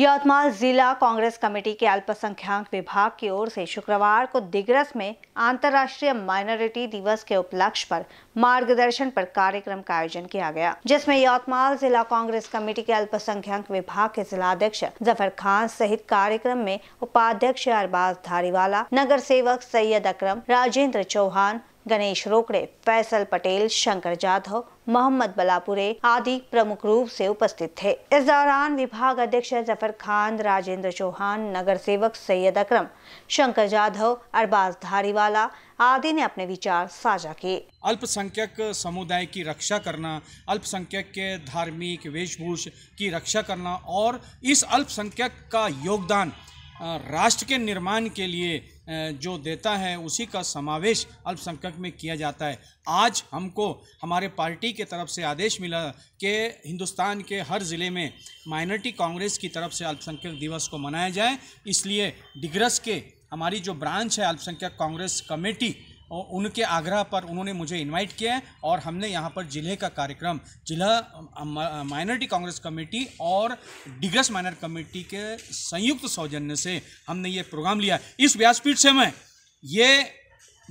यवतमाल जिला कांग्रेस कमेटी के अल्पसंख्याक विभाग की ओर से शुक्रवार को दिग्रस में अंतर्राष्ट्रीय माइनॉरिटी दिवस के उपलक्ष्य पर मार्गदर्शन पर कार्यक्रम का आयोजन किया गया जिसमें यवतमाल जिला कांग्रेस कमेटी के अल्पसंख्यक विभाग के जिलाध्यक्ष जफर खान सहित कार्यक्रम में उपाध्यक्ष अरबाज धारीवाला नगर सेवक सैयद अक्रम राजेंद्र चौहान गणेश रोकड़े फैसल पटेल शंकर जाधव मोहम्मद बलापुरे आदि प्रमुख रूप से उपस्थित थे इस दौरान विभाग अध्यक्ष जफर खान राजेंद्र चौहान नगर सेवक सैयद अक्रम शंकर जाधव अरबाज धारीवाला आदि ने अपने विचार साझा किए अल्पसंख्यक समुदाय की रक्षा करना अल्पसंख्यक के धार्मिक वेशभूष की रक्षा करना और इस अल्पसंख्यक का योगदान राष्ट्र के निर्माण के लिए जो देता है उसी का समावेश अल्पसंख्यक में किया जाता है आज हमको हमारे पार्टी के तरफ से आदेश मिला कि हिंदुस्तान के हर ज़िले में माइनॉरिटी कांग्रेस की तरफ से अल्पसंख्यक दिवस को मनाया जाए इसलिए डिग्रस के हमारी जो ब्रांच है अल्पसंख्यक कांग्रेस कमेटी उनके आग्रह पर उन्होंने मुझे इनवाइट किया है और हमने यहाँ पर जिले का कार्यक्रम जिला माइनॉरिटी कांग्रेस कमेटी और डिग्रस माइनर कमेटी के संयुक्त सौजन्य से हमने ये प्रोग्राम लिया इस व्यासपीठ से मैं ये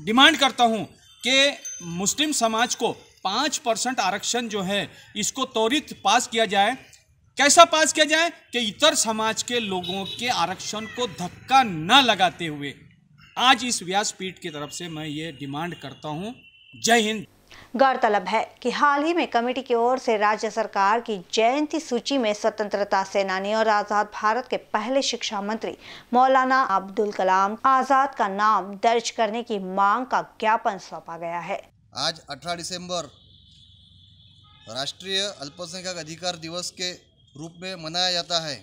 डिमांड करता हूँ कि मुस्लिम समाज को पाँच परसेंट आरक्षण जो है इसको त्वरित पास किया जाए कैसा पास किया जाए कि इतर समाज के लोगों के आरक्षण को धक्का न लगाते हुए आज इस व्यासपीठ की तरफ से मैं ये डिमांड करता हूँ जय हिंद गौरतलब है कि हाल ही में कमेटी की ओर से राज्य सरकार की जयंती सूची में स्वतंत्रता सेनानी और आज़ाद भारत के पहले शिक्षा मंत्री मौलाना अब्दुल कलाम आज़ाद का नाम दर्ज करने की मांग का ज्ञापन सौंपा गया है आज 18 दिसंबर राष्ट्रीय अल्पसंख्यक अधिकार दिवस के रूप में मनाया जाता है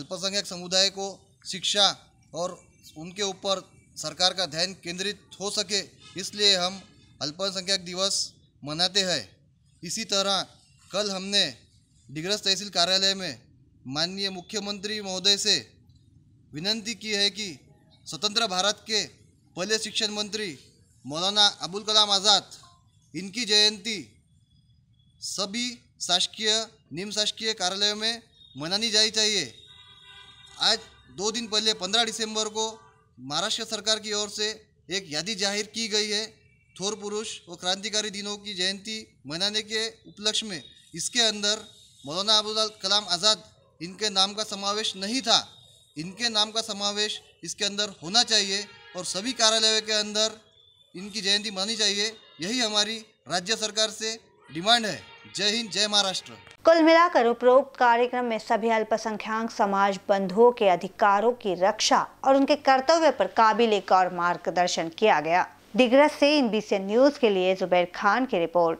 अल्पसंख्यक समुदाय को शिक्षा और उनके ऊपर सरकार का ध्यान केंद्रित हो सके इसलिए हम अल्पसंख्यक दिवस मनाते हैं इसी तरह कल हमने डिग्रस तहसील कार्यालय में माननीय मुख्यमंत्री महोदय से विनंती की है कि स्वतंत्र भारत के पहले शिक्षण मंत्री मौलाना अबुल कलाम आज़ाद इनकी जयंती सभी शासकीय निम्न शासकीय कार्यालयों में मनानी जानी चाहिए आज दो दिन पहले पंद्रह दिसंबर को महाराष्ट्र सरकार की ओर से एक यादी जाहिर की गई है थोर पुरुष और क्रांतिकारी दिनों की जयंती मनाने के उपलक्ष्य में इसके अंदर मौलाना अबुल कलाम आज़ाद इनके नाम का समावेश नहीं था इनके नाम का समावेश इसके अंदर होना चाहिए और सभी कार्यालयों के अंदर इनकी जयंती मनानी चाहिए यही हमारी राज्य सरकार से डिमांड है जय हिंद जय महाराष्ट्र कुल मिलाकर उपरोक्त कार्यक्रम में सभी अल्पसंख्यक समाज बंधुओं के अधिकारों की रक्षा और उनके कर्तव्य पर काबिल एक और मार्गदर्शन किया गया दिग्रस से इन न्यूज के लिए जुबैर खान की रिपोर्ट